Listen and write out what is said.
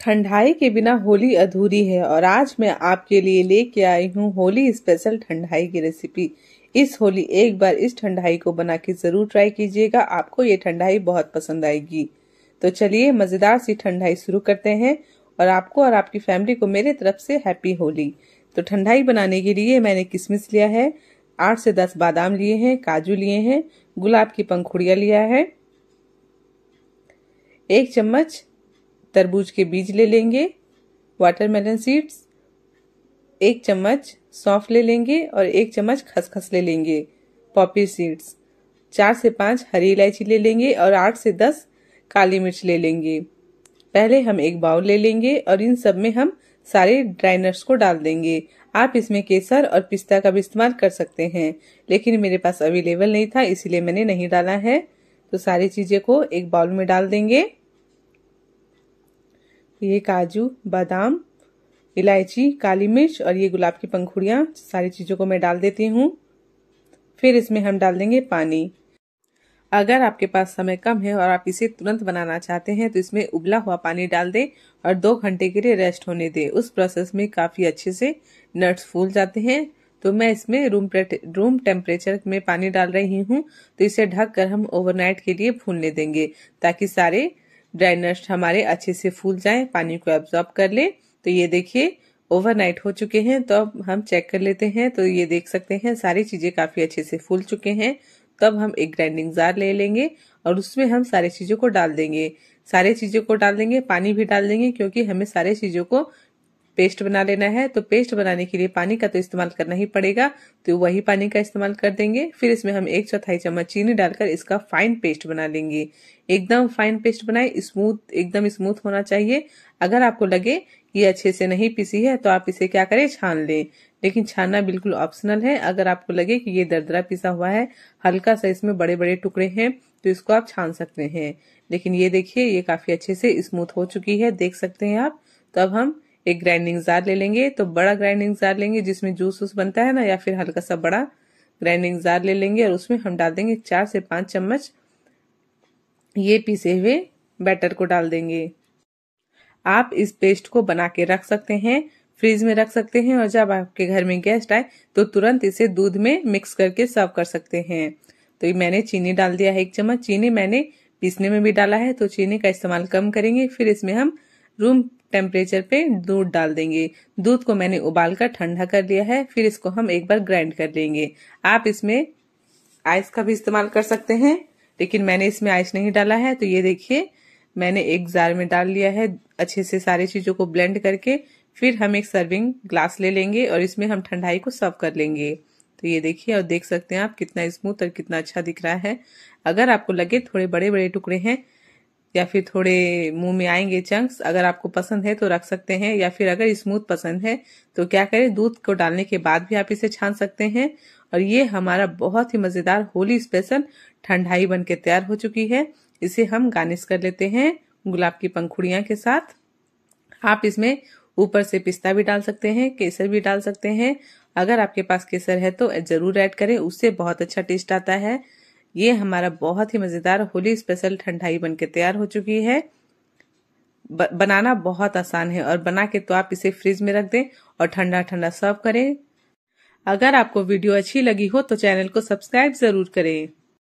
ठंडाई के बिना होली अधूरी है और आज मैं आपके लिए लेके आई हूँ होली स्पेशल ठंडाई की रेसिपी इस होली एक बार इस ठंडाई को बना के जरूर ट्राई कीजिएगा आपको ये ठंडाई बहुत पसंद आएगी तो चलिए मजेदार सी ठंडाई शुरू करते हैं और आपको और आपकी फैमिली को मेरे तरफ से हैप्पी होली तो ठंडाई बनाने के लिए मैंने किसमिस लिया है आठ से दस बादाम लिए हैं काजू लिए हैं गुलाब की पंखुड़िया लिया है एक चम्मच तरबूज के बीज ले लेंगे वाटरमेलन सीड्स एक चम्मच सौंफ ले लेंगे और एक चम्मच खसखस ले लेंगे पॉपी सीड्स चार से पांच हरी इलायची ले लेंगे और आठ से दस काली मिर्च ले लेंगे पहले हम एक बाउल ले लेंगे और इन सब में हम सारे ड्राई नट्स को डाल देंगे आप इसमें केसर और पिस्ता का भी इस्तेमाल कर सकते हैं लेकिन मेरे पास अवेलेबल नहीं था इसीलिए मैंने नहीं डाला है तो सारी चीज़ें को एक बाउल में डाल देंगे ये काजू बादाम इलायची काली मिर्च और ये गुलाब की पंखुड़ियाँ सारी चीज़ों को मैं डाल देती हूँ फिर इसमें हम डाल देंगे पानी अगर आपके पास समय कम है और आप इसे तुरंत बनाना चाहते हैं तो इसमें उबला हुआ पानी डाल दें और दो घंटे के लिए रेस्ट होने दें उस प्रोसेस में काफ़ी अच्छे से नट्स फूल जाते हैं तो मैं इसमें रूम रूम टेम्परेचर में पानी डाल रही हूँ तो इसे ढक कर हम ओवरनाइट के लिए फूलने देंगे ताकि सारे ड्राई हमारे अच्छे से फूल जाएं पानी को एब्जॉर्ब कर ले तो ये देखिए ओवरनाइट हो चुके हैं तो अब हम चेक कर लेते हैं तो ये देख सकते हैं सारी चीजें काफी अच्छे से फूल चुके हैं तब हम एक ग्राइंडिंग जार ले लेंगे और उसमें हम सारी चीजों को डाल देंगे सारे चीजों को डाल देंगे पानी भी डाल देंगे क्योंकि हमें सारे चीजों को पेस्ट बना लेना है तो पेस्ट बनाने के लिए पानी का तो इस्तेमाल करना ही पड़ेगा तो वही पानी का इस्तेमाल कर देंगे फिर इसमें हम एक चौथाई चम्मच चीनी डालकर इसका फाइन पेस्ट बना लेंगे एकदम फाइन पेस्ट बनाए स्मूथ एकदम स्मूथ होना चाहिए अगर आपको लगे ये अच्छे से नहीं पीसी है तो आप इसे क्या करें छान लें लेकिन छानना बिल्कुल ऑप्शनल है अगर आपको लगे कि ये दरदरा पिसा हुआ है हल्का सा इसमें बड़े बड़े टुकड़े हैं तो इसको आप छान सकते हैं लेकिन ये देखिए ये काफी अच्छे से स्मूथ हो चुकी है देख सकते हैं आप तो अब हम एक ग्राइंडिंग जार ले लेंगे तो बड़ा ग्राइंडिंग जार लेंगे जिसमें जूस वूस बनता है ना या फिर हल्का सा बड़ा ग्राइंडिंग जार ले लेंगे और उसमें हम डाल देंगे चार से पांच चम्मच ये पीसे हुए बैटर को डाल देंगे आप इस पेस्ट को बना के रख सकते हैं फ्रिज में रख सकते हैं और जब आपके घर में गेस्ट आए तो तुरंत इसे दूध में मिक्स करके सर्व कर सकते हैं तो ये मैंने चीनी डाल दिया है एक चम्मच चीनी मैंने पीसने में भी डाला है तो चीनी का इस्तेमाल कम करेंगे फिर इसमें हम रूम टेम्परेचर पे दूध डाल देंगे दूध को मैंने उबाल कर ठंडा कर लिया है फिर इसको हम एक बार ग्राइंड कर लेंगे आप इसमें आइस का भी इस्तेमाल कर सकते हैं लेकिन मैंने इसमें आइस नहीं डाला है तो ये देखिए मैंने एक जार में डाल लिया है अच्छे से सारी चीजों को ब्लेंड करके फिर हम एक सर्विंग ग्लास ले लेंगे और इसमें हम ठंडाई को सर्व कर लेंगे तो ये देखिए और देख सकते हैं आप कितना स्मूथ और कितना अच्छा दिख रहा है अगर आपको लगे थोड़े बड़े बड़े टुकड़े हैं या फिर थोड़े मुंह में आएंगे चंक्स अगर आपको पसंद है तो रख सकते हैं या फिर अगर स्मूथ पसंद है तो क्या करें दूध को डालने के बाद भी आप इसे छान सकते हैं और ये हमारा बहुत ही मजेदार होली स्पेशल ठंडाई बन के तैयार हो चुकी है इसे हम गार्निश कर लेते हैं गुलाब की पंखुड़िया के साथ आप इसमें ऊपर से पिस्ता भी डाल सकते हैं केसर भी डाल सकते हैं अगर आपके पास केसर है तो जरूर एड करें उससे बहुत अच्छा टेस्ट आता है ये हमारा बहुत ही मज़ेदार होली स्पेशल ठंडाई बनके तैयार हो चुकी है ब, बनाना बहुत आसान है और बना के तो आप इसे फ्रिज में रख दें और ठंडा ठंडा सर्व करें अगर आपको वीडियो अच्छी लगी हो तो चैनल को सब्सक्राइब जरूर करें